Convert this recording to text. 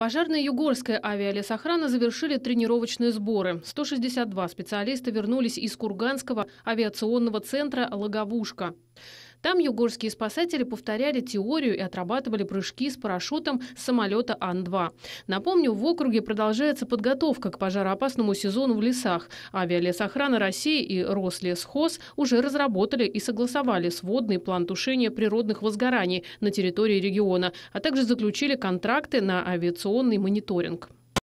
Пожарные Югорская авиалесохраны завершили тренировочные сборы. 162 специалиста вернулись из Курганского авиационного центра «Логовушка». Там югорские спасатели повторяли теорию и отрабатывали прыжки с парашютом с самолета Ан-2. Напомню, в округе продолжается подготовка к пожароопасному сезону в лесах. Авиалесохрана России и Рослесхоз уже разработали и согласовали сводный план тушения природных возгораний на территории региона, а также заключили контракты на авиационный мониторинг.